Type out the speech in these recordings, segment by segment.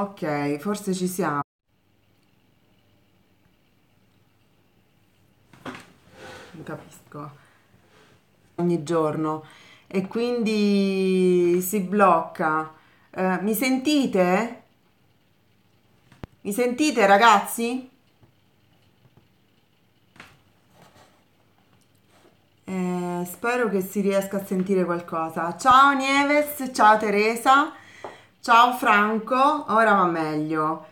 Ok, forse ci siamo. Non capisco. Ogni giorno. E quindi si blocca. Eh, mi sentite? Mi sentite ragazzi? Eh, spero che si riesca a sentire qualcosa. Ciao Nieves, ciao Teresa. Ciao Franco, ora va meglio.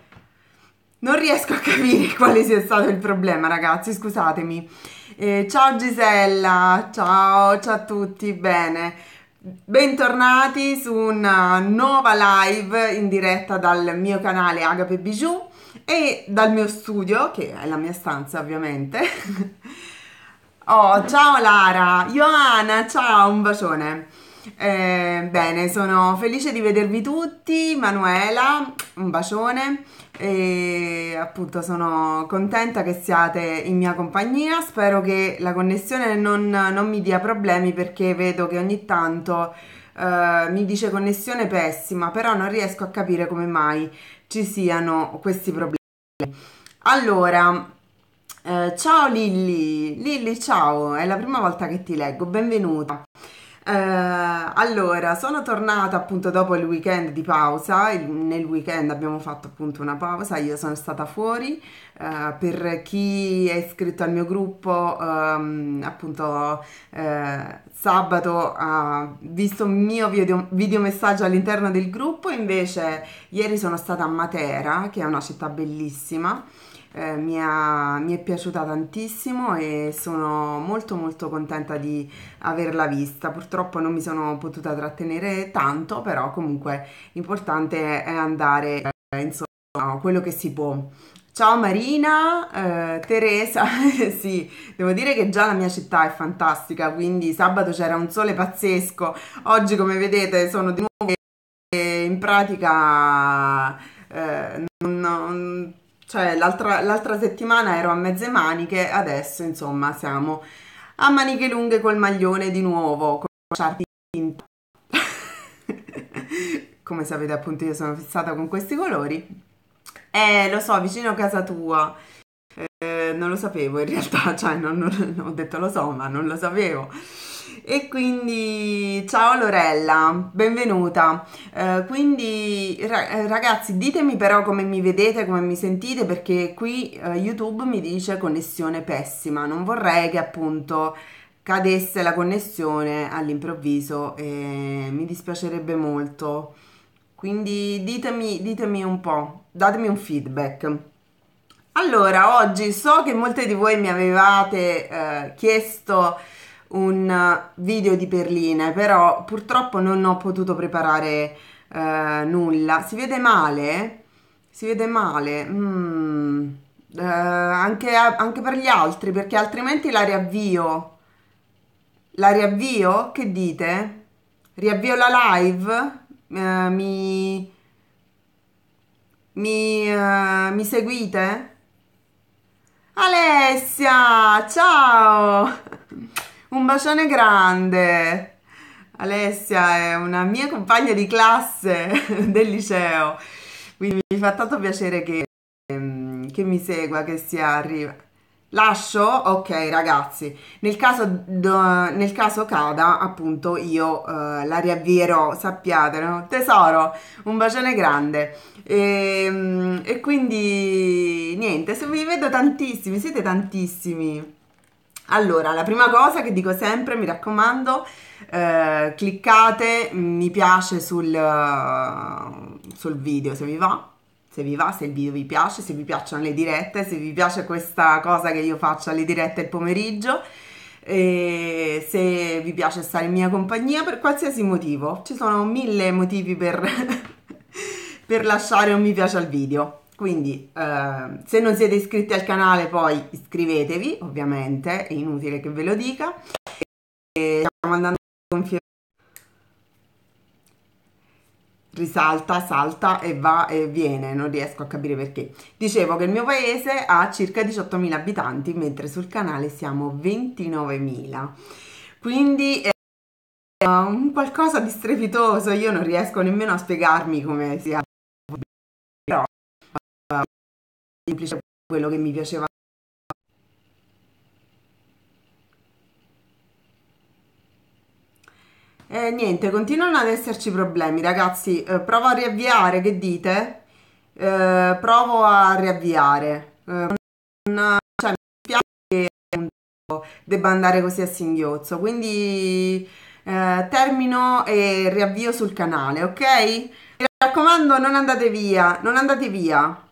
Non riesco a capire quale sia stato il problema, ragazzi, scusatemi. Eh, ciao Gisella, ciao, ciao a tutti, bene. Bentornati su una nuova live in diretta dal mio canale Agape Bijou e dal mio studio, che è la mia stanza ovviamente. oh, ciao Lara, Ioana, ciao, un bacione. Eh, bene, sono felice di vedervi tutti. Manuela, un bacione. E appunto sono contenta che siate in mia compagnia. Spero che la connessione non, non mi dia problemi perché vedo che ogni tanto eh, mi dice connessione pessima, però non riesco a capire come mai ci siano questi problemi. Allora, eh, ciao Lilli, Lilli ciao, è la prima volta che ti leggo, benvenuta. Eh, allora, sono tornata appunto dopo il weekend di pausa, il- nel weekend abbiamo fatto appunto una pausa, io sono stata fuori, eh, per chi è iscritto al mio gruppo, ehm, appunto eh, sabato ha visto un mio video- videomessaggio all'interno del gruppo, invece ieri sono stata a Matera, che è una città bellissima eh, mi, ha, mi, è piaciuta tantissimo e sono molto molto contenta di averla vista. Purtroppo non mi sono potuta trattenere tanto, però comunque l'importante è andare eh, insomma quello che si può. Ciao Marina, eh, Teresa, sì, devo dire che già la mia città è fantastica, quindi sabato c'era un sole pazzesco, oggi come vedete sono di nuovo in pratica eh, non, non cioè l'altra, l'altra settimana ero a mezze maniche, adesso insomma siamo a maniche lunghe col maglione di nuovo, con sciarpi tinta. Come sapete appunto io sono fissata con questi colori. Eh, lo so, vicino a casa tua. Eh, non lo sapevo in realtà, cioè non, non, ho detto lo so, ma non lo sapevo. E quindi ciao Lorella, benvenuta. Eh, quindi ra- ragazzi ditemi però come mi vedete, come mi sentite perché qui eh, YouTube mi dice connessione pessima, non vorrei che appunto cadesse la connessione all'improvviso e mi dispiacerebbe molto. Quindi ditemi, ditemi un po', datemi un feedback. Allora, oggi so che molte di voi mi avevate eh, chiesto un video di perline, però purtroppo non ho potuto preparare eh, nulla. Si vede male? Si vede male. Mm. Eh, anche, anche per gli altri, perché altrimenti la riavvio. La riavvio? Che dite? Riavvio la live? Uh, mi, mi, uh, mi seguite? Alessia, ciao! Un bacione grande. Alessia è una mia compagna di classe del liceo, quindi mi fa tanto piacere che, ehm, che mi segua, che sia arriva. Lascio? Ok ragazzi, nel caso, nel caso cada appunto io eh, la riavvierò, sappiate, no? tesoro, un bacione grande. E, ehm, e quindi niente, se vi vedo tantissimi, siete tantissimi. Allora, la prima cosa che dico sempre, mi raccomando, eh, cliccate mm, mi piace sul, uh, sul video se vi va se vi va, se il video vi piace, se vi piacciono le dirette, se vi piace questa cosa che io faccio alle dirette il pomeriggio, se vi piace stare in mia compagnia per qualsiasi motivo. Ci sono mille motivi per, per lasciare un mi piace al video. Quindi eh, se non siete iscritti al canale poi iscrivetevi, ovviamente, è inutile che ve lo dica. E stiamo andando con fiore. Risalta, salta e va e viene, non riesco a capire perché. Dicevo che il mio paese ha circa 18.000 abitanti, mentre sul canale siamo 29.000. Quindi... è ehm, un qualcosa di strepitoso, io non riesco nemmeno a spiegarmi come sia, però semplice quello che mi piaceva Eh, niente, continuano ad esserci problemi, ragazzi. Eh, provo a riavviare, che dite? Eh, provo a riavviare. Eh, non, cioè, mi piace che appunto, debba andare così a singhiozzo. Quindi eh, termino e riavvio sul canale, ok? Mi raccomando, non andate via, non andate via.